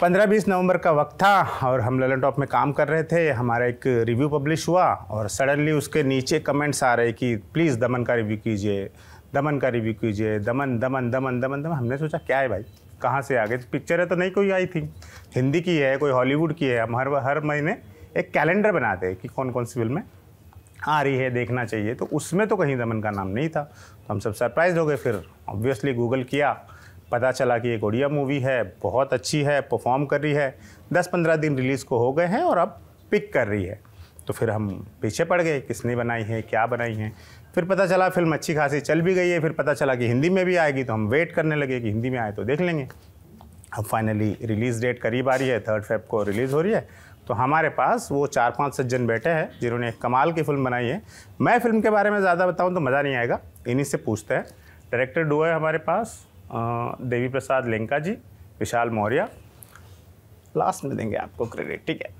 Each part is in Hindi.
पंद्रह बीस नवंबर का वक्त था और हम ललन टॉप में काम कर रहे थे हमारा एक रिव्यू पब्लिश हुआ और सडनली उसके नीचे कमेंट्स आ रहे कि प्लीज़ दमन का रिव्यू कीजिए दमन का रिव्यू कीजिए दमन दमन दमन दमन दमन हमने सोचा क्या है भाई कहाँ से आ गए पिक्चरें तो नहीं कोई आई थी हिंदी की है कोई हॉलीवुड की है हम हर हर महीने एक कैलेंडर बनाते हैं कि कौन कौन सी फिल्में आ रही है देखना चाहिए तो उसमें तो कहीं दमन का नाम नहीं था तो हम सब सरप्राइज हो गए फिर ऑब्वियसली गूगल किया पता चला कि एक ओडिया मूवी है बहुत अच्छी है परफॉर्म कर रही है दस पंद्रह दिन रिलीज़ को हो गए हैं और अब पिक कर रही है तो फिर हम पीछे पड़ गए किसने बनाई है क्या बनाई है फिर पता चला फिल्म अच्छी खासी चल भी गई है फिर पता चला कि हिंदी में भी आएगी तो हम वेट करने लगे कि हिंदी में आए तो देख लेंगे अब फाइनली रिलीज़ डेट करीब आ रही है थर्ड फेब को रिलीज़ हो रही है तो हमारे पास वो चार पांच सज्जन बैठे हैं जिन्होंने एक कमाल की फिल्म बनाई है मैं फिल्म के बारे में ज़्यादा बताऊँ तो मज़ा नहीं आएगा इन्हीं से पूछते हैं डायरेक्टर डू है हमारे पास देवी प्रसाद लेंका जी विशाल मौर्य लास्ट में देंगे आपको क्रेडिट ठीक है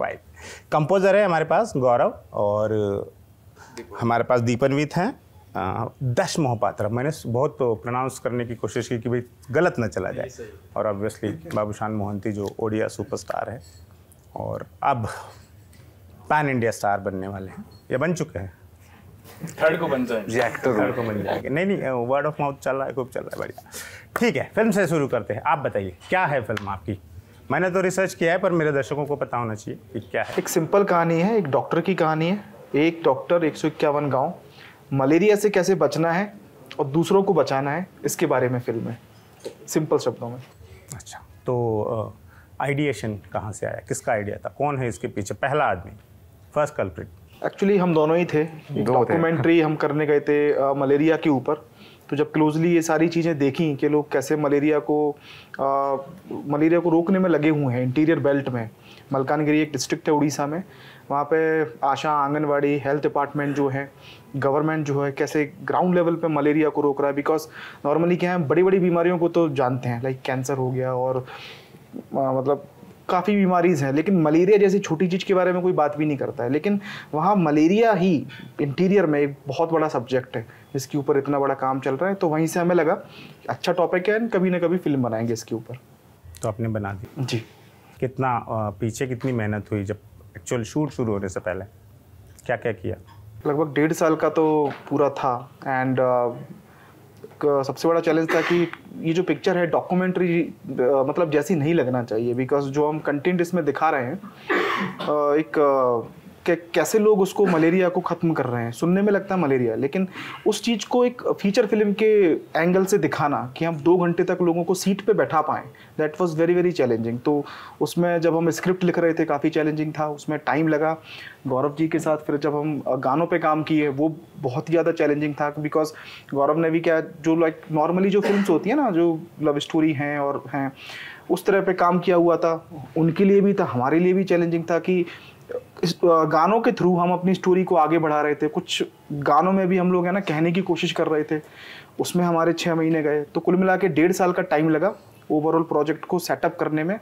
राइट कंपोज़र है हमारे पास गौरव और हमारे पास दीपनवीत हैं दश मोहपात्रा मैंने बहुत तो प्रोनाउंस करने की कोशिश की कि भाई गलत ना चला जाए और ऑब्वियसली बाबूशान मोहंती जो ओडिया सुपरस्टार है और अब पैन इंडिया स्टार बनने वाले हैं या बन चुके हैं थर्ड को बन जाएंगे थर्ड को बन जाएंगे नहीं नहीं वर्ड ऑफ माउथ चल रहा है खूब चल रहा है बढ़िया ठीक है फिल्म से शुरू करते हैं आप बताइए क्या है फिल्म आपकी मैंने तो रिसर्च किया है पर मेरे दर्शकों को पता होना चाहिए कि क्या है एक सिंपल कहानी है एक डॉक्टर की कहानी है एक डॉक्टर एक सौ इक्यावन गाँव मलेरिया से कैसे बचना है और दूसरों को बचाना है इसके बारे में फिल्म है सिंपल शब्दों में अच्छा तो आइडिएशन uh, कहाँ से आया किसका आइडिया था कौन है इसके पीछे पहला आदमी फर्स्ट कल्प्रिट एक्चुअली हम दोनों ही थे डॉक्यूमेंट्री हम करने गए थे मलेरिया के ऊपर तो जब क्लोजली ये सारी चीज़ें देखी कि लोग कैसे मलेरिया को आ, मलेरिया को रोकने में लगे हुए हैं इंटीरियर बेल्ट में मलकानगिरी एक डिस्ट्रिक्ट है उड़ीसा में वहाँ पे आशा आंगनवाड़ी हेल्थ डिपार्टमेंट जो है गवर्नमेंट जो है कैसे ग्राउंड लेवल पे मलेरिया को रोक रहा है बिकॉज नॉर्मली क्या है बड़ी बड़ी बीमारियों को तो जानते हैं लाइक कैंसर हो गया और आ, मतलब काफ़ी बीमारीज़ हैं लेकिन मलेरिया जैसी छोटी चीज़ के बारे में कोई बात भी नहीं करता है लेकिन वहाँ मलेरिया ही इंटीरियर में एक बहुत बड़ा सब्जेक्ट है जिसके ऊपर इतना बड़ा काम चल रहा है तो वहीं से हमें लगा अच्छा टॉपिक है कभी ना कभी फिल्म बनाएंगे इसके ऊपर तो आपने बना दी जी कितना पीछे कितनी मेहनत हुई जब एक्चुअल शूट शुरू होने से पहले क्या क्या किया लगभग डेढ़ साल का तो पूरा था एंड सबसे बड़ा चैलेंज था कि ये जो पिक्चर है डॉक्यूमेंट्री मतलब जैसी नहीं लगना चाहिए बिकॉज जो हम कंटेंट इसमें दिखा रहे हैं एक कैसे लोग उसको मलेरिया को ख़त्म कर रहे हैं सुनने में लगता है मलेरिया लेकिन उस चीज़ को एक फीचर फिल्म के एंगल से दिखाना कि हम दो घंटे तक लोगों को सीट पे बैठा पाएँ that was very very challenging तो उसमें जब हम स्क्रिप्ट लिख रहे थे काफ़ी चैलेंजिंग था उसमें टाइम लगा गौरव जी के साथ फिर जब हम गानों पर काम किए वो बहुत ही ज़्यादा चैलेंजिंग था बिकॉज गौरव ने भी क्या जो लाइक नॉर्मली जो फिल्म होती है ना जो लव स्टोरी हैं और हैं उस तरह पे काम किया हुआ था उनके लिए भी था हमारे लिए भी चैलेंजिंग था कि गानों के थ्रू हम अपनी स्टोरी को आगे बढ़ा रहे थे कुछ गानों में भी हम लोग है ना कहने की कोशिश कर रहे थे उसमें हमारे छः महीने गए तो कुल मिला के डेढ़ साल का टाइम लगा ओवरऑल प्रोजेक्ट को सेटअप करने में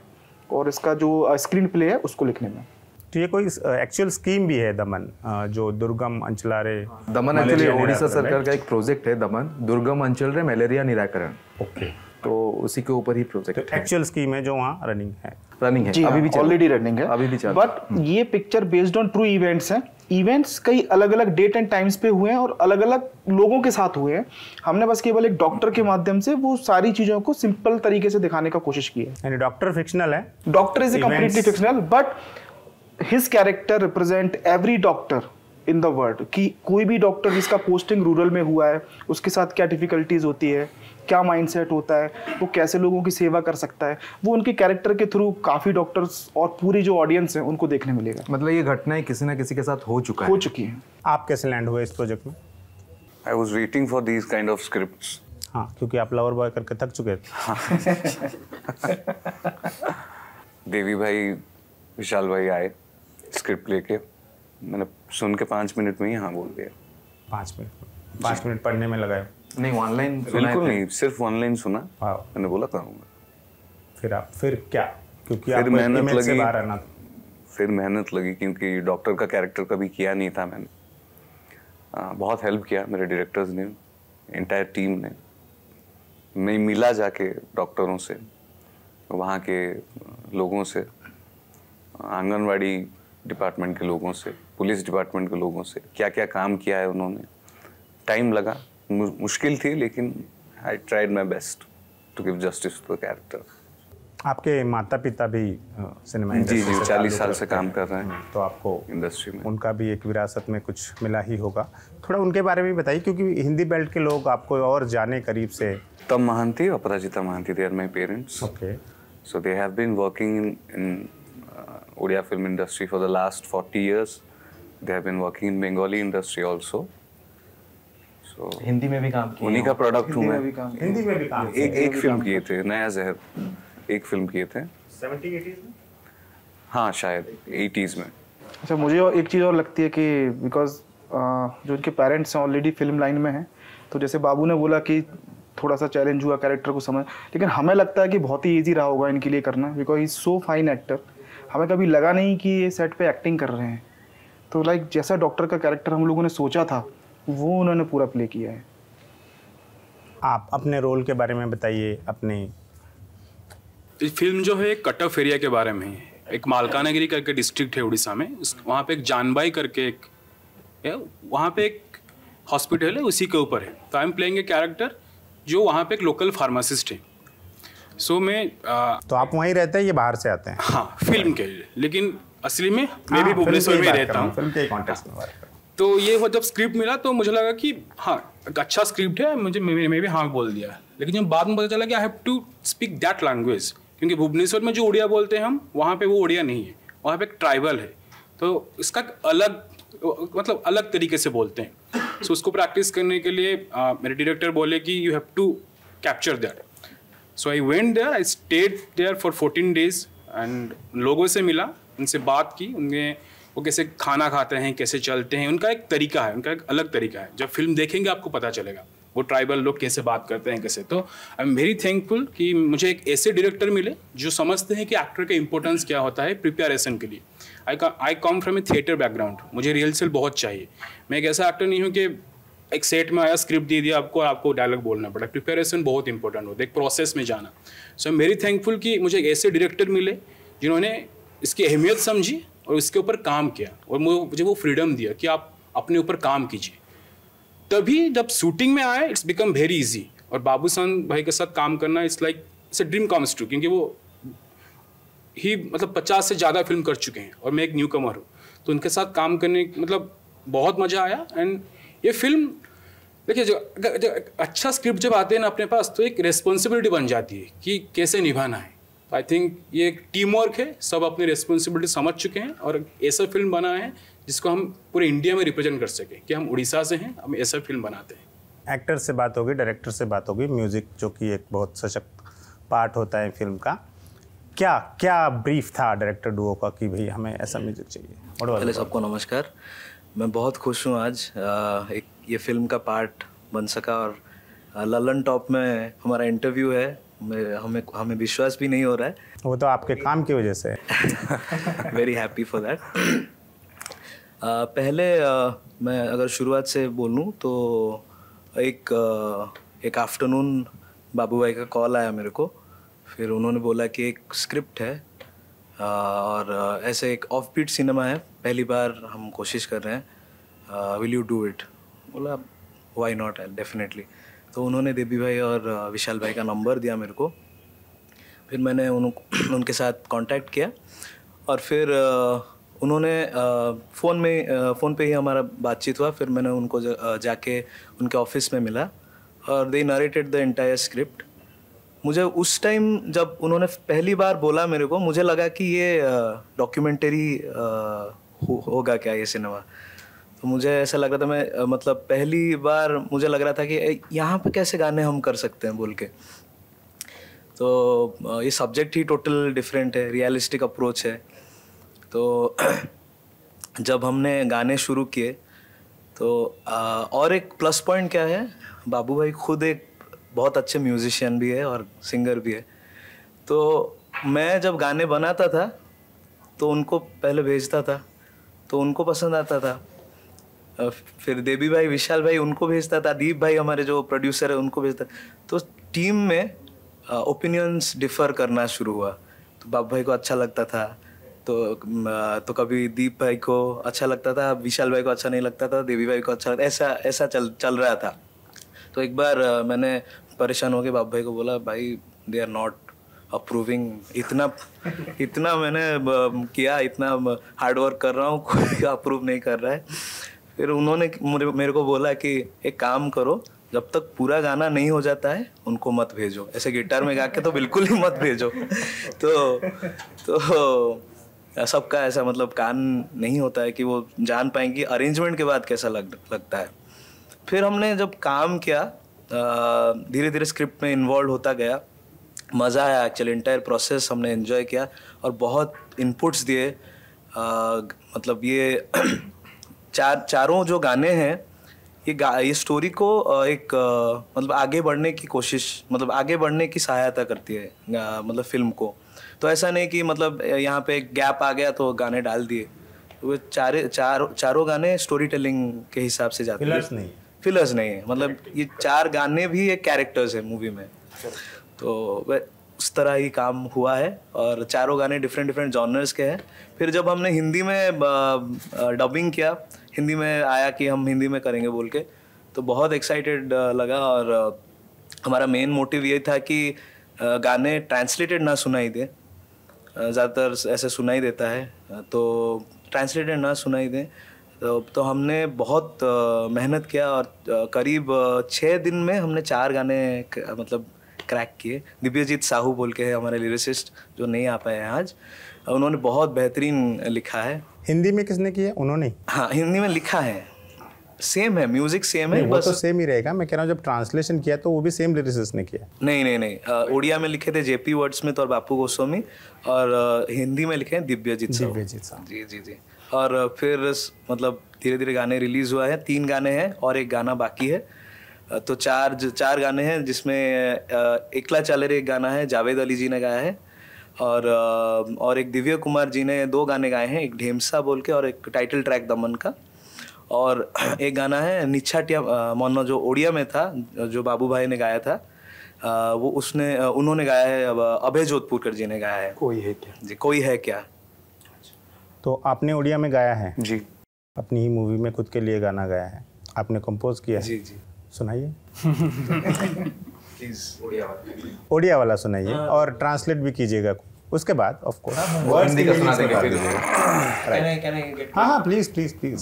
और इसका जो स्क्रीन प्ले है उसको लिखने में तो ये कोई एक्चुअल स्कीम भी है दमन जो दुर्गम अंचलारे दमन एक्चुअली ओडिशा सरकार का एक प्रोजेक्ट है दमन दुर्गम अंचल रे मलेरिया निराकरण ओके okay. तो उसी के ऊपर ही प्रोजेक्ट तो एक्चुअल स्कीम है जो वहाँ रनिंग है रनिंग है हाँ, अभी भी ऑलरेडी रनिंग है अभी भी चल बट हम्म। ये picture based on true events है इवेंट्स कई अलग अलग डेट एंड टाइम्स पे हुए हैं और अलग अलग लोगों के साथ हुए हैं हमने बस केवल एक डॉक्टर के माध्यम से वो सारी चीज़ों को सिंपल तरीके से दिखाने का कोशिश की है यानी डॉक्टर फिक्शनल है doctor is a completely fictional but his character represent every doctor in the world कि कोई भी डॉक्टर जिसका पोस्टिंग रूरल में हुआ है उसके साथ क्या डिफिकल्टीज होती है क्या माइंडसेट होता है वो कैसे लोगों की सेवा कर सकता है वो उनके कैरेक्टर के थ्रू काफ़ी डॉक्टर्स और पूरी जो ऑडियंस है उनको देखने मिलेगा मतलब ये घटनाएं किसी ना किसी के साथ हो चुका हो चुकी है आप कैसे लैंड हुए इस प्रोजेक्ट में I was waiting for these kind of script हाँ क्योंकि आप लवर बॉय करके थक चुके थे हाँ। देवी भाई विशाल भाई आए स्क्रिप्ट लेके मैंने सुन के पाँच मिनट में ही हाँ बोल दिया पाँच मिनट पाँच मिनट पढ़ने में लगाया नहीं ऑनलाइन बिल्कुल नहीं सिर्फ ऑनलाइन सुना मैंने बोला करूँगा फिर आप फिर क्या क्योंकि फिर मेहनत लगी फिर मेहनत लगी क्योंकि डॉक्टर का कैरेक्टर कभी किया नहीं था मैंने बहुत हेल्प किया मेरे डायरेक्टर्स ने इंटायर टीम ने मैं मिला जाके डॉक्टरों से वहाँ के लोगों से आंगनवाड़ी डिपार्टमेंट के लोगों से पुलिस डिपार्टमेंट के लोगों से क्या क्या काम किया है उन्होंने टाइम लगा मुश्किल थी लेकिन I tried my best to give justice to the character आपके माता पिता भी सिनेमा जी जी चालीस साल से काम कर रहे हैं हम्म, तो आपको इंडस्ट्री में उनका भी एक विरासत में कुछ मिला ही होगा थोड़ा उनके बारे में बताइए क्योंकि हिंदी बेल्ट के लोग आपको और जाने करीब से तम Mahanty Aparajita Mahanty they are my parents okay so they have been working in in Oriya film industry for the last forty years they have been working in Bengali industry also so, Hindi में भी काम किया उन्हीं का प्रोडक्ट हूं मैं हिंदी में भी काम एक एक फिल्म किए थे नया जहर एक फिल्म किए थे 70 80s में हां शायद 80s में अच्छा मुझे एक चीज़ और लगती है कि बिकॉज जो उनके पेरेंट्स हैं ऑलरेडी फिल्म लाइन में हैं तो जैसे बाबू ने बोला कि थोड़ा सा चैलेंज हुआ कैरेक्टर को समझ लेकिन हमें लगता है कि बहुत ही इजी रहा होगा इनके लिए करना because is so fine actor हमें कभी लगा नहीं कि ये सेट पे एक्टिंग कर रहे हैं तो लाइक जैसा डॉक्टर का कैरेक्टर हम लोगों ने सोचा था वो उन्होंने पूरा प्ले किया है आप अपने रोल के बारे में बताइए अपने फिल्म जो है कटक एरिया के बारे में एक मालकानागिरी करके डिस्ट्रिक्ट है उड़ीसा में उस वहाँ पे एक जानबाई करके एक वहाँ पे एक हॉस्पिटल है उसी के ऊपर है तो I am playing a character जो वहाँ पे एक लोकल फार्मासिस्ट है सो so, मैं आ, तो आप वहीं रहते हैं ये बाहर से आते हैं हाँ फिल्म के लिए लेकिन असली में मैं भी हाँ, भुवनेश्वर में रहता हूँ तो ये हुआ जब स्क्रिप्ट मिला तो मुझे लगा कि हाँ अच्छा स्क्रिप्ट है मुझे मैंने भी हाँ बोल दिया लेकिन जब बाद में पता चला कि I have to speak that language क्योंकि भुवनेश्वर में जो उड़िया बोलते हैं हम वहाँ पे वो उड़िया नहीं है वहाँ पे एक ट्राइबल है तो इसका अलग मतलब अलग तरीके से बोलते हैं सो so, उसको प्रैक्टिस करने के लिए आ, मेरे डायरेक्टर बोले कि you have to capture that so I went there I stayed there for fourteen days and लोगों से मिला उनसे बात की उनके वो कैसे खाना खाते हैं कैसे चलते हैं उनका एक तरीका है उनका एक अलग तरीका है जब फिल्म देखेंगे आपको पता चलेगा वो ट्राइबल लोग कैसे बात करते हैं कैसे तो आई एम वेरी थैंकफुल कि मुझे एक ऐसे डायरेक्टर मिले जो समझते हैं कि एक्टर का इंपॉर्टेंस क्या होता है प्रिपेरेशन के लिए I I come from a theatre background मुझे रिहर्सल बहुत चाहिए मैं एक ऐसा एक्टर नहीं हूँ कि एक सेट में आया स्क्रिप्ट दे दिया आपको आपको डायलॉग बोलना पड़ा प्रिपेरेशन बहुत इंपॉर्टेंट होता है एक प्रोसेस में जाना so I am very thankful कि मुझे एक ऐसे डायरेक्टर मिले जिन्होंने इसकी अहमियत समझी और उसके ऊपर काम किया और मुझे वो फ्रीडम दिया कि आप अपने ऊपर काम कीजिए तभी जब शूटिंग में आए इट्स बिकम वेरी इजी और बाबूसान भाई के साथ काम करना it's like it's a dream comes true क्योंकि वो ही मतलब पचास से ज़्यादा फिल्म कर चुके हैं और मैं एक न्यू कमर हूँ तो उनके साथ काम करने मतलब बहुत मज़ा आया एंड ये फिल्म देखिए जो, जो अच्छा स्क्रिप्ट जब आते हैं ना अपने पास तो एक रिस्पॉन्सिबिलिटी बन जाती है कि कैसे निभाना है आई थिंक ये एक टीम वर्क है सब अपनी रेस्पॉन्सिबिलिटी समझ चुके हैं और ऐसा फिल्म बना है जिसको हम पूरे इंडिया में रिप्रेजेंट कर सकें कि हम उड़ीसा से हैं हम ऐसा फिल्म बनाते हैं एक्टर से बात होगी डायरेक्टर से बात होगी म्यूज़िक जो कि एक बहुत सशक्त पार्ट होता है फिल्म का क्या क्या ब्रीफ था डायरेक्टर डुओ का कि भाई हमें ऐसा म्यूज़िक चाहिए पहले सबको नमस्कार मैं बहुत खुश हूँ आज एक ये फिल्म का पार्ट बन सका और ललन टॉप में हमारा इंटरव्यू है हमें हमें विश्वास भी नहीं हो रहा है वो तो आपके काम की वजह से वेरी हैप्पी फॉर दैट पहले uh, मैं अगर शुरुआत से बोलूँ तो एक uh, एक आफ्टरनून बाबू भाई का कॉल आया मेरे को फिर उन्होंने बोला कि एक स्क्रिप्ट है uh, और ऐसे एक ऑफ बीट सिनेमा है पहली बार हम कोशिश कर रहे हैं विल यू डू इट बोला वाई नॉट डेफिनेटली तो उन्होंने देवी भाई और विशाल भाई का नंबर दिया मेरे को फिर मैंने उन उनके साथ कांटेक्ट किया और फिर उन्होंने फ़ोन में फ़ोन पे ही हमारा बातचीत हुआ फिर मैंने उनको जा, जाके उनके ऑफिस में मिला और they narrated the entire script मुझे उस टाइम जब उन्होंने पहली बार बोला मेरे को मुझे लगा कि ये डॉक्यूमेंटरी होगा हो क्या ये सिनेमा तो मुझे ऐसा लग रहा था मैं मतलब पहली बार मुझे लग रहा था कि यहाँ पे कैसे गाने हम कर सकते हैं बोल के तो ये सब्जेक्ट ही टोटल डिफरेंट है रियलिस्टिक अप्रोच है तो जब हमने गाने शुरू किए तो और एक प्लस पॉइंट क्या है बाबू भाई खुद एक बहुत अच्छे म्यूजिशियन भी है और सिंगर भी है तो मैं जब गाने बनाता था तो उनको पहले भेजता था तो उनको पसंद आता था फिर देवी भाई विशाल भाई उनको भेजता था दीप भाई हमारे जो प्रोड्यूसर है उनको भेजता तो टीम में ओपिनियंस डिफर करना शुरू हुआ तो बाप भाई को अच्छा लगता था तो तो कभी दीप भाई को अच्छा लगता था विशाल भाई को अच्छा नहीं लगता था देवी भाई को अच्छा लगता ऐसा ऐसा चल चल रहा था तो एक बार मैंने परेशान होकर बाप भाई को बोला भाई दे आर नॉट अप्रूविंग इतना इतना मैंने किया इतना हार्डवर्क कर रहा हूँ कोई अप्रूव नहीं कर रहा है फिर उन्होंने मेरे को बोला कि एक काम करो जब तक पूरा गाना नहीं हो जाता है उनको मत भेजो ऐसे गिटार में गा के तो बिल्कुल ही मत भेजो तो तो सबका ऐसा मतलब कान नहीं होता है कि वो जान पाएंगे कि अरेंजमेंट के बाद कैसा लग लगता है फिर हमने जब काम किया धीरे धीरे स्क्रिप्ट में इन्वॉल्व होता गया मज़ा आया एक्चुअली इंटायर प्रोसेस हमने इन्जॉय किया और बहुत इनपुट्स दिए मतलब ये चार चारों जो गाने हैं ये गा, ये स्टोरी को एक मतलब आगे बढ़ने की कोशिश मतलब आगे बढ़ने की सहायता करती है मतलब फिल्म को तो ऐसा नहीं कि मतलब यहाँ पे गैप आ गया तो गाने डाल दिए वो चारे चार चारों गाने स्टोरी टेलिंग के हिसाब से जाते हैं नहीं फिलर्स नहीं है मतलब ये चार गाने भी एक कैरेक्टर्स है मूवी में तो उस तरह ही काम हुआ है और चारों गाने डिफरेंट डिफरेंट जॉनर्स के हैं फिर जब हमने हिंदी में डबिंग किया हिंदी में आया कि हम हिंदी में करेंगे बोल के तो बहुत एक्साइटेड लगा और हमारा मेन मोटिव ये था कि गाने ट्रांसलेटेड ना सुनाई दे ज़्यादातर ऐसे सुनाई देता है तो ट्रांसलेटेड ना सुनाई दें तो, तो हमने बहुत मेहनत किया और करीब छः दिन में हमने चार गाने मतलब क्रैक किए दिव्यजीत साहू बोल के है हमारे लिरिसिस्ट जो नहीं आ पाए हैं आज उन्होंने बहुत बेहतरीन लिखा है हिंदी में किसने किया उन्होंने हाँ हिंदी में लिखा है सेम है म्यूजिक सेम है वो बस तो सेम ही रहेगा मैं कह रहा हूँ जब ट्रांसलेशन किया तो वो भी सेम लिरिसिस्ट ने किया नहीं नहीं नहीं उड़िया में लिखे थे जेपी वर्ड्स में तो और बापू गोस्वामी और हिंदी में लिखे हैं दिव्यजीत दिव्यजीत साहब जी जी जी और फिर मतलब धीरे धीरे गाने रिलीज हुआ है तीन गाने हैं और एक गाना बाकी है तो चार चार गाने हैं जिसमें एकला चालर एक गाना है जावेद अली जी ने गाया है और और एक दिव्य कुमार जी ने दो गाने गाए हैं एक ढेमसा बोल के और एक टाइटल ट्रैक दमन का और एक गाना है निच्छाटिया मोनो जो ओडिया में था जो बाबू भाई ने गाया था वो उसने उन्होंने गाया है अभय जोधपुरकर जी ने गाया है कोई है क्या जी कोई है क्या अच्छा। तो आपने ओडिया में गाया है जी अपनी ही मूवी में खुद के लिए गाना गाया है आपने कंपोज किया जी जी सुनाइए ओडिया वाला सुनाइए हाँ। और ट्रांसलेट भी कीजिएगा उसके बाद ऑफ कोर्स वर्ड्स की हाँ हाँ प्लीज प्लीज प्लीज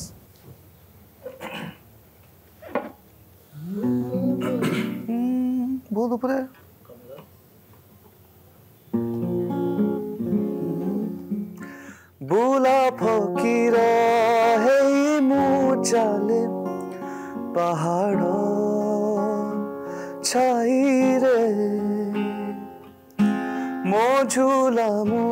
बहुत ऊपर है फकीरा है হে মু 出了目。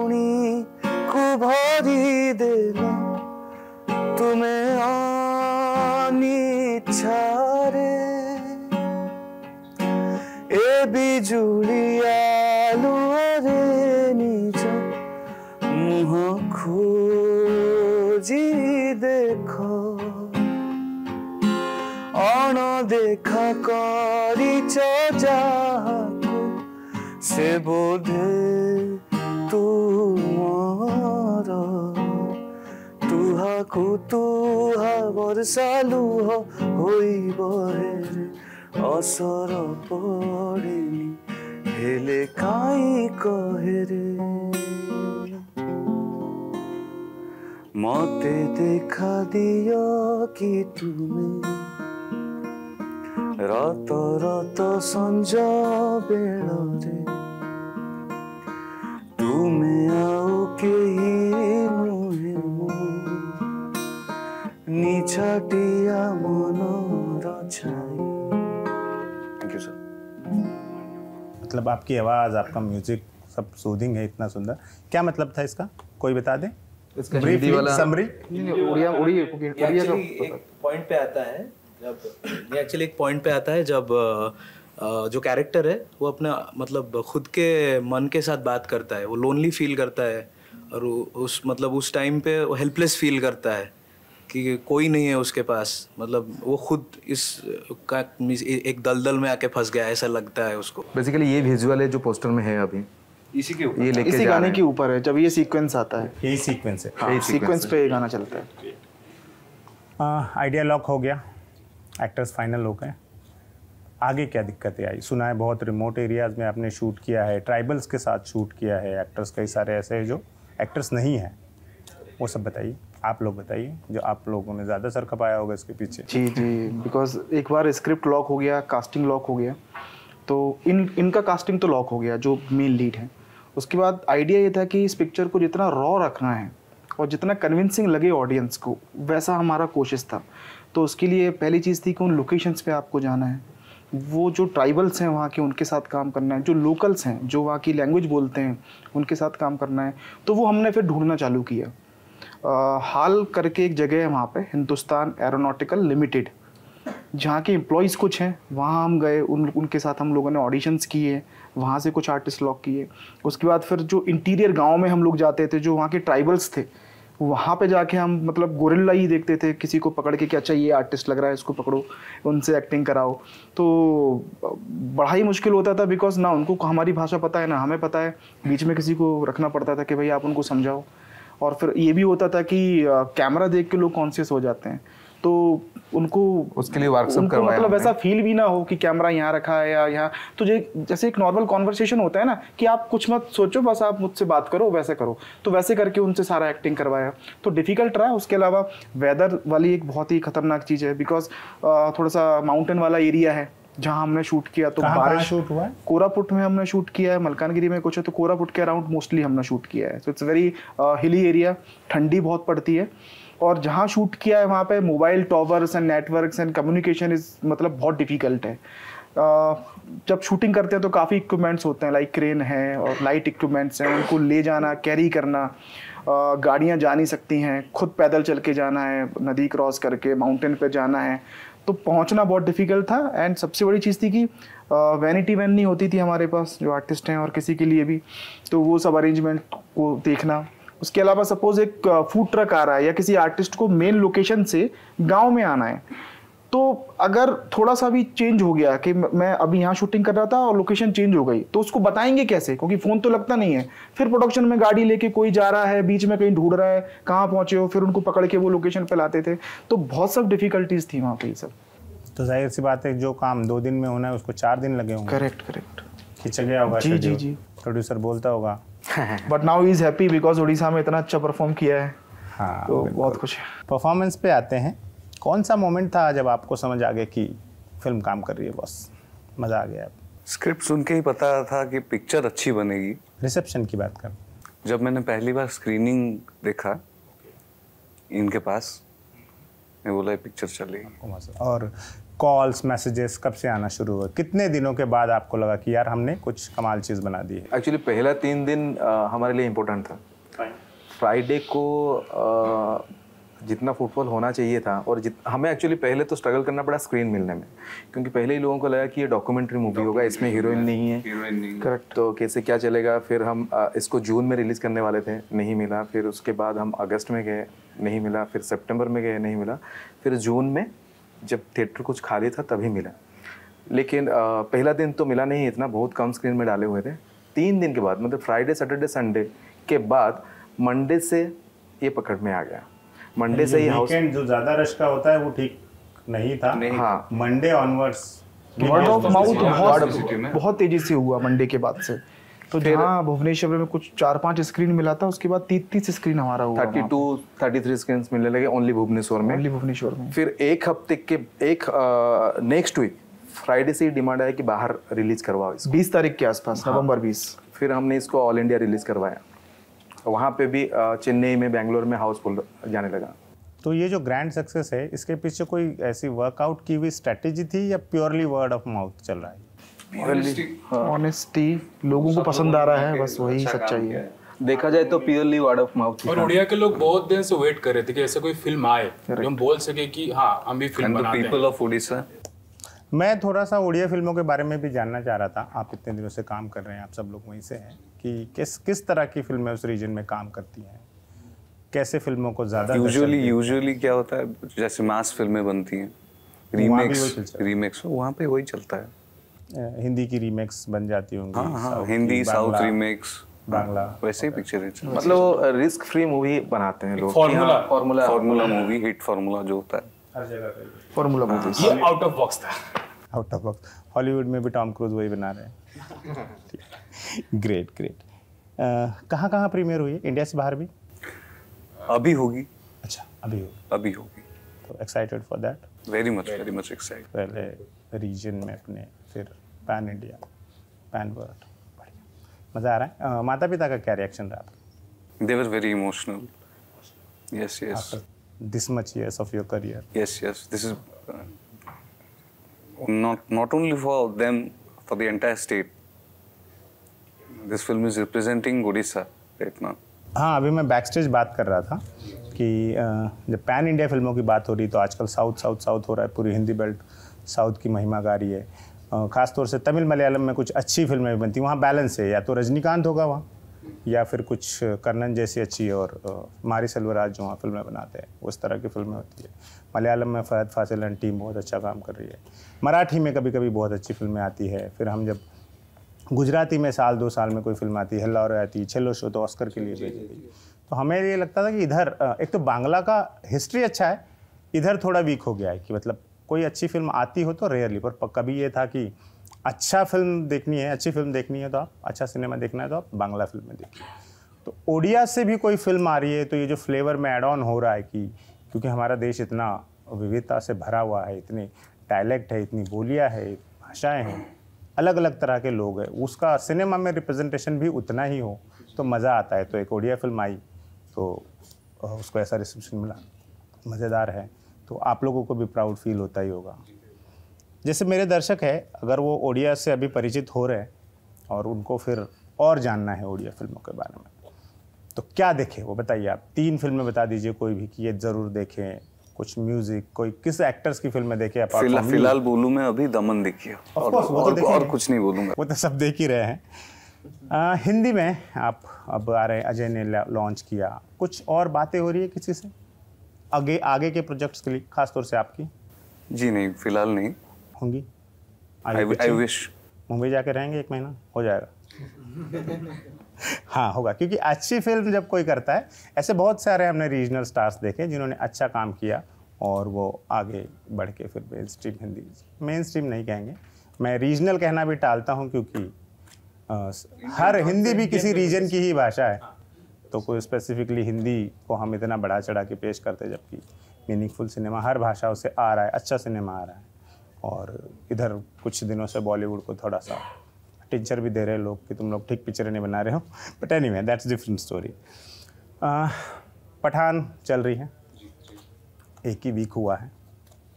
তুহা মোর সালু হইব হেরে অসর পড়েনি হেলে কাই কহেরে মতে দেখা দিও কি তুমি রত রত সঞ্জ বেড়রে তুমি আও কেহি নিছাটিয়া মনোরছাই थैंक यू सर मतलब आपकी आवाज़ आपका म्यूजिक सब सूदिंग है इतना सुंदर क्या मतलब था इसका कोई बता दे इसका हिंदी वाला समरी उड़िया उड़िया उड़िया तो- का पॉइंट पे आता है जब ये एक्चुअली एक पॉइंट पे आता है जब जो कैरेक्टर है वो अपना मतलब खुद के मन के साथ बात करता है वो लोनली फील करता है और उस मतलब उस टाइम पे वो हेल्पलेस फील करता है कि कोई नहीं है उसके पास मतलब वो खुद इस का एक दलदल में आके फंस गया ऐसा लगता है उसको बेसिकली ये विजुअल है जो पोस्टर में है अभी इसी के ये लेके इसी गाने के ऊपर है जब ये सीक्वेंस आता है ये सीक्वेंस है हाँ, सीक्वेंस पे ये गाना चलता है आइडिया लॉक हो गया एक्टर्स फाइनल हो गए आगे क्या दिक्कतें आई सुना है बहुत रिमोट एरियाज़ में आपने शूट किया है ट्राइबल्स के साथ शूट किया है एक्टर्स कई सारे ऐसे हैं जो एक्टर्स नहीं हैं वो सब बताइए आप लोग बताइए जो आप लोगों ने ज़्यादा सर खपाया होगा इसके पीछे जी जी बिकॉज एक बार स्क्रिप्ट लॉक हो गया कास्टिंग लॉक हो गया तो इन इनका कास्टिंग तो लॉक हो गया जो मेन लीड है उसके बाद आइडिया ये था कि इस पिक्चर को जितना रॉ रखना है और जितना कन्विंसिंग लगे ऑडियंस को वैसा हमारा कोशिश था तो उसके लिए पहली चीज़ थी कि उन लोकेशंस पे आपको जाना है वो जो ट्राइबल्स हैं वहाँ के उनके साथ काम करना है जो लोकल्स हैं जो वहाँ की लैंग्वेज बोलते हैं उनके साथ काम करना है तो वो हमने फिर ढूंढना चालू किया हाल करके एक जगह है वहाँ पे हिंदुस्तान एरोनॉटिकल लिमिटेड जहाँ के एम्प्लॉयज़ कुछ हैं वहाँ हम गए उन उनके साथ हम लोगों ने ऑडिशंस किए वहाँ से कुछ आर्टिस्ट लॉक किए उसके बाद फिर जो इंटीरियर गाँव में हम लोग जाते थे जो वहाँ के ट्राइबल्स थे वहाँ पे जाके हम मतलब गोरिल्ला ही देखते थे किसी को पकड़ के कि अच्छा ये आर्टिस्ट लग रहा है इसको पकड़ो उनसे एक्टिंग कराओ तो बड़ा ही मुश्किल होता था बिकॉज ना उनको हमारी भाषा पता है ना हमें पता है बीच में किसी को रखना पड़ता था कि भाई आप उनको समझाओ और फिर ये भी होता था कि कैमरा देख के लोग कॉन्शियस हो जाते हैं तो उनको उसके लिए वर्कशॉप करवाया मतलब वैसा फील भी ना हो कि कैमरा यहाँ रखा है या यहाँ तो जैसे एक नॉर्मल कॉन्वर्सेशन होता है ना कि आप कुछ मत सोचो बस आप मुझसे बात करो वैसे करो तो वैसे करके उनसे सारा एक्टिंग करवाया तो डिफिकल्ट रहा उसके अलावा वेदर वाली एक बहुत ही खतरनाक चीज़ है बिकॉज थोड़ा सा माउंटेन वाला एरिया है जहाँ हमने शूट किया तो बारिश शूट हुआ कोरापुट में हमने शूट किया है मलकानगिरी में कुछ है तो कोरापुट के अराउंड मोस्टली हमने शूट किया है so it's very hilly area ठंडी बहुत पड़ती है और जहाँ शूट किया है वहाँ पे mobile towers and networks and communication is मतलब बहुत डिफिकल्ट है uh, जब शूटिंग करते हैं तो काफ़ी इक्विपमेंट्स होते हैं लाइक क्रेन है और लाइट इक्विपमेंट्स हैं उनको ले जाना कैरी करना uh, गाड़ियाँ जा नहीं सकती हैं खुद पैदल चल के जाना है नदी क्रॉस करके माउंटेन पर जाना है तो पहुंचना बहुत डिफिकल्ट था एंड सबसे बड़ी चीज़ थी कि वैनिटी वैन नहीं होती थी हमारे पास जो आर्टिस्ट हैं और किसी के लिए भी तो वो सब अरेंजमेंट को देखना उसके अलावा सपोज एक फूड ट्रक आ रहा है या किसी आर्टिस्ट को मेन लोकेशन से गांव में आना है तो अगर थोड़ा सा भी चेंज हो गया कि मैं अभी यहाँ शूटिंग कर रहा था और लोकेशन चेंज हो गई तो उसको बताएंगे कैसे क्योंकि फ़ोन तो लगता नहीं है फिर प्रोडक्शन में गाड़ी लेके कोई जा रहा है बीच में कहीं ढूंढ रहा है कहाँ पहुंचे हो फिर उनको पकड़ के वो लोकेशन पर लाते थे तो बहुत सब डिफ़िकल्टीज थी वहाँ पे सब तो जाहिर सी बात है जो काम दो दिन में होना है उसको चार दिन लगे होंगे करेक्ट करेक्ट खींचा गया होगा जी जी जी प्रोड्यूसर बोलता होगा but now is happy because Orissa में इतना अच्छा परफॉर्म किया है हाँ तो बहुत खुश है परफॉर्मेंस पे आते हैं कौन सा मोमेंट था जब आपको समझ आ गया कि फिल्म काम कर रही है बॉस मज़ा आ गया स्क्रिप्ट सुन के ही पता था कि पिक्चर अच्छी बनेगी रिसेप्शन की बात कर जब मैंने पहली बार स्क्रीनिंग देखा इनके पास मैं बोला पिक्चर चलेगी और कॉल्स मैसेजेस कब से आना शुरू हुआ कितने दिनों के बाद आपको लगा कि यार हमने कुछ कमाल चीज़ बना दी है एक्चुअली पहला तीन दिन आ, हमारे लिए इम्पोर्टेंट था फ्राइडे को आ, जितना फुटबॉल होना चाहिए था और जित हमें एक्चुअली पहले तो स्ट्रगल करना पड़ा स्क्रीन मिलने में क्योंकि पहले ही लोगों को लगा कि ये डॉक्यूमेंट्री मूवी होगा इसमें हीरोइन नहीं है करेक्ट तो कैसे क्या चलेगा फिर हम इसको जून में रिलीज़ करने वाले थे नहीं मिला फिर उसके बाद हम अगस्त में गए नहीं मिला फिर सेप्टेम्बर में गए नहीं मिला फिर जून में जब थिएटर कुछ खाली था तभी मिला लेकिन पहला दिन तो मिला नहीं इतना बहुत कम स्क्रीन में डाले हुए थे तीन दिन के बाद मतलब फ्राइडे सैटरडे संडे के बाद मंडे से ये पकड़ में आ गया मंडे से ही हाउस जो ज्यादा रश का होता है वो ठीक नहीं था नहीं हाँ Monday onwards word of mouth बहुत बहुत तेजी से हुआ मंडे के बाद से तो जहाँ भुवनेश्वर में कुछ चार पांच स्क्रीन मिला था उसके बाद तीस तीस स्क्रीन हमारा हुआ thirty two thirty three screen मिलने लगे ओनली भुवनेश्वर में ओनली भुवनेश्वर में फिर एक हफ्ते के एक नेक्स्ट वीक फ्राइडे से ही डिमांड आया कि बाहर रिलीज करवाओ बीस तारीख के आसपास हाँ। नवंबर बीस फिर हमने इसको ऑल इंडिया रिलीज करवाया तो वहाँ पे भी चेन्नई में बेंगलोर में हाउसफुल जाने लगा तो ये जो ग्रैंड सक्सेस है इसके पीछे कोई ऐसी वर्कआउट की हुई स्ट्रेटेजी थी या प्योरली वर्ड ऑफ माउथ चल रहा है ऑनेस्टी हाँ। लोगों को पसंद आ रहा है बस वही अच्छा सच्चाई है देखा जाए तो प्योरली वर्ड ऑफ माउथ और उड़िया के लोग बहुत दिन से वेट कर रहे थे कि ऐसे कोई फिल्म आए जो हम बोल सके कि हाँ हम भी फिल्म बनाते हैं पीपल ऑफ उड़ीसा मैं थोड़ा सा उड़िया फिल्मों के बारे में भी जानना चाह रहा था आप इतने दिनों से काम कर रहे हैं आप सब लोग वहीं से हैं कि किस किस तरह की फिल्में उस रीजन में काम करती हैं कैसे फिल्मों को ज़्यादा यूजुअली यूजुअली क्या होता है जैसे मास फिल्में बनती हैं रीमेक्स रीमेक्स तो वहाँ पे वही चलता है हिंदी की रीमेक्स बन जाती होंगी हाँ हाँ हिंदी साउथ रीमेक्स हाँ, बांग्ला वैसे ही पिक्चर मतलब रिस्क फ्री मूवी बनाते हैं लोग formula formula formula movie hit formula जो होता है फॉर्मूला मूवीज हाँ। ये आउट ऑफ बॉक्स था आउट ऑफ बॉक्स हॉलीवुड में भी टॉम क्रूज वही बना रहे हैं ग्रेट ग्रेट कहाँ कहाँ प्रीमियर हुई है इंडिया से बाहर भी अभी होगी अच्छा अभी होगी अभी होगी तो excited for that very much very much excited पहले रीजन में अपने फिर पैन इंडिया पैन वर्ल्ड बढ़िया मज़ा आ रहा है माता पिता का क्या रिएक्शन रहा they were very emotional yes yes this much years of your career. Yes, yes. This is uh, not not only for them, for the entire state. This film is representing Odisha right now. हाँ अभी मैं बैक स्टेज बात कर रहा था कि uh, जब पैन इंडिया फिल्मों की बात हो रही तो आजकल साउथ साउथ साउथ हो रहा है पूरी हिंदी बेल्ट साउथ की महिमा गा रही है uh, ख़ासतौर से तमिल मलयालम में कुछ अच्छी फिल्में भी बनती हैं वहाँ बैलेंस है या तो रजनीकांत होगा वहाँ या फिर कुछ कर्नन जैसी अच्छी और मारी सलवराज जो वहाँ फिल्में बनाते हैं उस तरह की फिल्में होती है मलयालम में फ़ैद फासिल एंड टीम बहुत अच्छा काम कर रही है मराठी में कभी कभी बहुत अच्छी फिल्में आती है फिर हम जब गुजराती में साल दो साल में कोई फिल्म आती है हल्ला और आती है छेलो शो तो ऑस्कर के लिए भेजी गई तो हमें ये लगता था कि इधर एक तो बांग्ला का हिस्ट्री अच्छा है इधर थोड़ा वीक हो गया है कि मतलब कोई अच्छी फिल्म आती हो तो रेयरली पर कभी ये था कि अच्छा फिल्म देखनी है अच्छी फिल्म देखनी है तो आप अच्छा सिनेमा देखना है तो आप बांग्ला फिल्म में देखिए तो ओडिया से भी कोई फिल्म आ रही है तो ये जो फ्लेवर में एड ऑन हो रहा है कि क्योंकि हमारा देश इतना विविधता से भरा हुआ है इतने डायलैक्ट है इतनी बोलियाँ है भाषाएँ हैं अलग अलग तरह के लोग हैं उसका सिनेमा में रिप्रेजेंटेशन भी उतना ही हो तो मज़ा आता है तो एक ओडिया फिल्म आई तो उसको ऐसा रिसेप्शन मिला मज़ेदार है तो आप लोगों को भी प्राउड फील होता ही होगा जैसे मेरे दर्शक है अगर वो ओडिया से अभी परिचित हो रहे हैं और उनको फिर और जानना है ओडिया फिल्मों के बारे में तो क्या देखें वो बताइए आप तीन फिल्में बता दीजिए कोई भी कि ये ज़रूर देखें कुछ म्यूजिक कोई किस एक्टर्स की फिल्में देखे फिलहाल फिलहाल बोलूँ मैं अभी दमन देखिए और, तो और, तो और कुछ नहीं बोलूंगा वो तो सब देख ही रहे हैं आ, हिंदी में आप अब आ रहे हैं अजय ने लॉन्च किया कुछ और बातें हो रही है किसी से आगे आगे के प्रोजेक्ट्स के लिए खासतौर से आपकी जी नहीं फिलहाल नहीं होंगी मुंबई जाके रहेंगे एक महीना हो जाएगा हाँ होगा क्योंकि अच्छी फिल्म जब कोई करता है ऐसे बहुत सारे हमने रीजनल स्टार्स देखे जिन्होंने अच्छा काम किया और वो आगे बढ़ के फिर mainstream Hindi mainstream नहीं कहेंगे मैं रीजनल कहना भी टालता हूँ क्योंकि आ, हर हिंदी भी किसी रीजन की ही भाषा है तो कोई स्पेसिफिकली हिंदी को हम इतना बढ़ा चढ़ा के पेश करते जबकि मीनिंगफुल सिनेमा हर भाषाओं से आ रहा है अच्छा सिनेमा आ रहा है और इधर कुछ दिनों से बॉलीवुड को थोड़ा सा टिंचर भी दे रहे हैं लोग कि तुम लोग ठीक पिक्चरें नहीं बना रहे हो but anyway that's different story Pathaan चल रही है एक ही वीक हुआ है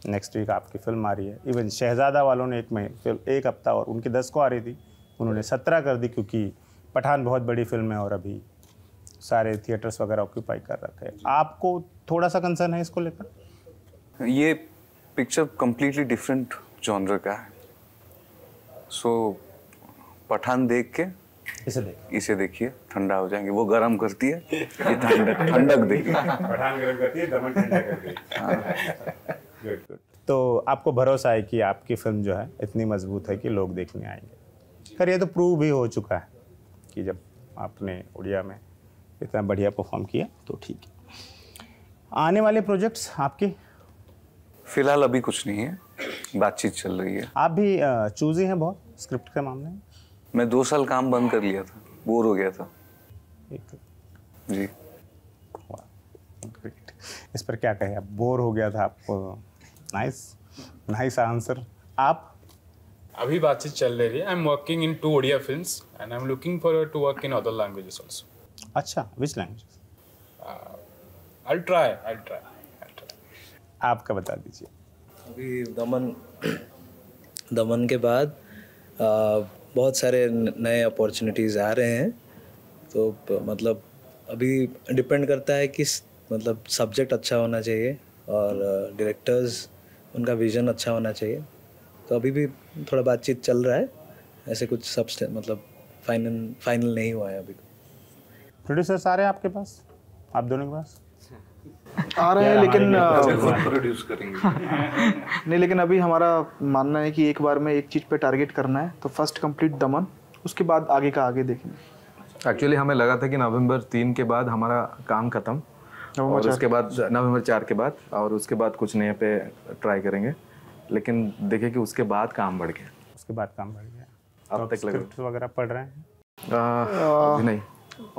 नेक्स्ट वीक आपकी फिल्म आ रही है इवन शहजादा वालों ने एक फिल्म एक हफ्ता और उनकी दस को आ रही थी उन्होंने सत्रह कर दी क्योंकि पठान बहुत बड़ी फिल्म है और अभी सारे थिएटर्स वगैरह ऑक्यूपाई कर रखे हैं आपको थोड़ा सा कंसर्न है इसको लेकर ये पिक्चर कम्प्लीटली डिफरेंट जॉनर का है सो पठान देख के इसे देखिए इसे देखिए ठंडा हो जाएंगे वो गर्म करती है ये ठंडक ठंडक देखिए पठान गर्म करती है दमन करती हाँ। तो आपको भरोसा है कि आपकी फिल्म जो है इतनी मजबूत है कि लोग देखने आएंगे खैर ये तो प्रूव भी हो चुका है कि जब आपने उड़िया में इतना बढ़िया परफॉर्म किया तो ठीक है आने वाले प्रोजेक्ट्स आपके फिलहाल अभी कुछ नहीं है बातचीत चल रही है आप भी चूजी हैं बहुत स्क्रिप्ट के मामले में मैं दो साल काम बंद कर लिया था बोर हो गया था जी इस पर क्या कहे आप बोर हो गया था आपको नाइस नाइस आंसर आप अभी बातचीत चल रही है I am working in two Odia films and I am looking for to work in other languages also अच्छा which language I try I try आपका बता दीजिए अभी दमन दमन के बाद आ, बहुत सारे नए अपॉर्चुनिटीज़ आ रहे हैं तो मतलब अभी डिपेंड करता है कि मतलब सब्जेक्ट अच्छा होना चाहिए और डायरेक्टर्स उनका विज़न अच्छा होना चाहिए तो अभी भी थोड़ा बातचीत चल रहा है ऐसे कुछ सब मतलब फाइनल फाइनल नहीं हुआ है अभी प्रोड्यूसर सारे आपके पास आप दोनों के पास आ रहे हैं लेकिन प्रोड्यूस करेंगे नहीं लेकिन अभी हमारा मानना है कि एक बार में एक चीज़ पे टारगेट करना है तो फर्स्ट कंप्लीट दमन उसके बाद आगे का आगे देखेंगे एक्चुअली हमें लगा था कि नवंबर तीन के बाद हमारा काम खत्म और अच्छा। उसके बाद नवंबर चार के बाद और उसके बाद कुछ नए पे ट्राई करेंगे लेकिन देखे कि उसके बाद काम बढ़ गया उसके बाद काम बढ़ गया अब तो तक वगैरह पढ़ रहे हैं नहीं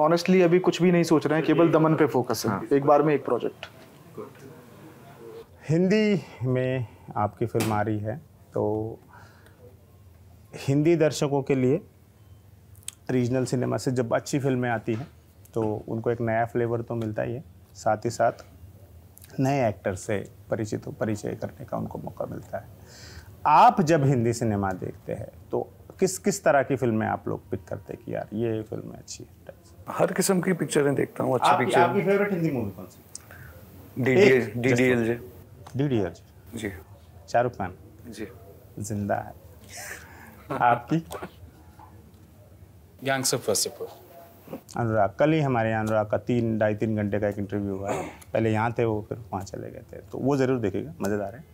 ऑनेस्टली अभी कुछ भी नहीं सोच रहे हैं केवल दमन पे फोकस हाँ। है हाँ। एक बार में एक प्रोजेक्ट हिंदी में आपकी फिल्म आ रही है तो हिंदी दर्शकों के लिए रीजनल सिनेमा से जब अच्छी फिल्में आती हैं तो उनको एक नया फ्लेवर तो मिलता ही है साथ ही साथ नए एक्टर से परिचित तो परिचय करने का उनको मौका मिलता है आप जब हिंदी सिनेमा देखते हैं तो किस किस तरह की फिल्में आप लोग पिक करते हैं कि यार ये फिल्में अच्छी है हर किस्म की पिक्चरें देखता हूँ अच्छी पिक्चर आपकी फेवरेट हिंदी मूवी कौन सी DDL DDLJ DDLJ Shahrukh Khan ji जिंदा है आपकी गैंग्स ऑफ वसीपुर अनुराग कल ही हमारे यहाँ अनुराग का तीन ढाई तीन घंटे का एक इंटरव्यू हुआ है पहले यहाँ थे वो फिर वहाँ चले गए थे तो वो ज़रूर देखेगा मज़ेदार है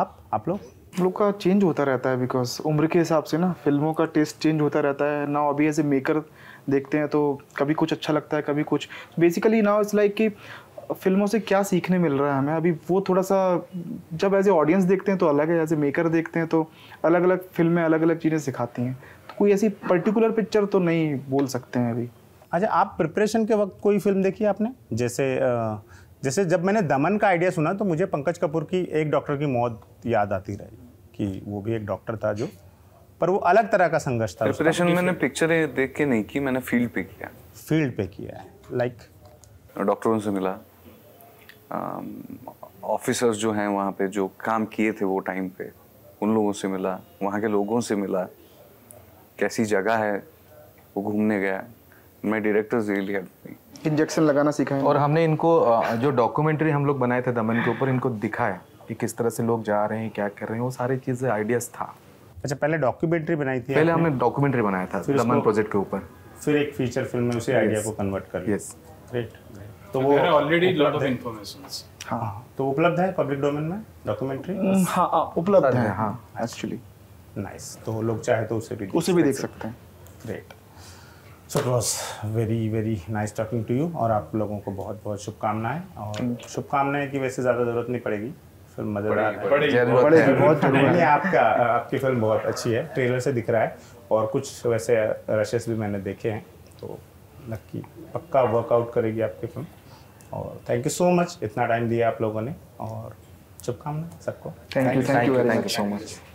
आप आप लोग लोग का चेंज होता रहता है बिकॉज उम्र के हिसाब से ना फिल्मों का टेस्ट चेंज होता रहता है ना अभी एज ए मेकर देखते हैं तो कभी कुछ अच्छा लगता है कभी कुछ बेसिकली ना इट्स लाइक कि फिल्मों से क्या सीखने मिल रहा है हमें अभी वो थोड़ा सा जब एज ए ऑडियंस देखते हैं तो अलग है एज ए मेकर देखते हैं तो अलग अलग फिल्में अलग अलग चीज़ें सिखाती हैं तो कोई ऐसी पर्टिकुलर पिक्चर तो नहीं बोल सकते हैं अभी अच्छा आप प्रिपरेशन के वक्त कोई फिल्म देखी है आपने जैसे आ... जैसे जब मैंने दमन का आइडिया सुना तो मुझे पंकज कपूर की एक डॉक्टर की मौत याद आती रही कि वो भी एक डॉक्टर था जो पर वो अलग तरह का संघर्ष था प्रिपरेशन मैंने पिक्चरें देख के नहीं की मैंने फील्ड पे किया फील्ड पे किया है लाइक like, डॉक्टरों से मिला ऑफिसर्स um, जो हैं वहाँ पे जो काम किए थे वो टाइम पे उन लोगों से मिला वहाँ के लोगों से मिला कैसी जगह है वो घूमने गया मैं डायरेक्टर जेल हेल्प मी इंजेक्शन लगाना सीखा है और हमने इनको जो डॉक्यूमेंट्री हम लोग बनाए थे दमन के ऊपर इनको दिखाया कि किस तरह से लोग जा रहे हैं क्या कर रहे हैं वो सारी चीज़ें आइडियाज था अच्छा पहले डॉक्यूमेंट्री बनाई थी पहले हमने डॉक्यूमेंट्री बनाया था दमन प्रोजेक्ट के ऊपर फिर एक फीचर फिल्म में उसी आइडिया को कन्वर्ट कर यस ग्रेट तो, तो वो ऑलरेडी लॉट ऑफ इंफॉर्मेशन हाँ तो उपलब्ध है पब्लिक डोमेन में डॉक्यूमेंट्री हाँ, हाँ उपलब्ध है हाँ एक्चुअली नाइस तो लोग चाहे तो उसे भी उसे भी देख सकते हैं great so it was very very nice talking to you और आप लोगों को बहुत बहुत शुभकामनाएं और शुभकामनाएं की वैसे ज़्यादा ज़रूरत नहीं पड़ेगी फिल्म मज़ेदार आपका आपकी फिल्म बहुत अच्छी है ट्रेलर से दिख रहा है और कुछ वैसे रशेस भी मैंने देखे हैं तो लक्की पक्का वर्कआउट करेगी आपकी फिल्म और थैंक यू सो मच इतना टाइम दिया आप लोगों ने और शुभकामनाएं सबको thank you thank you thank you so much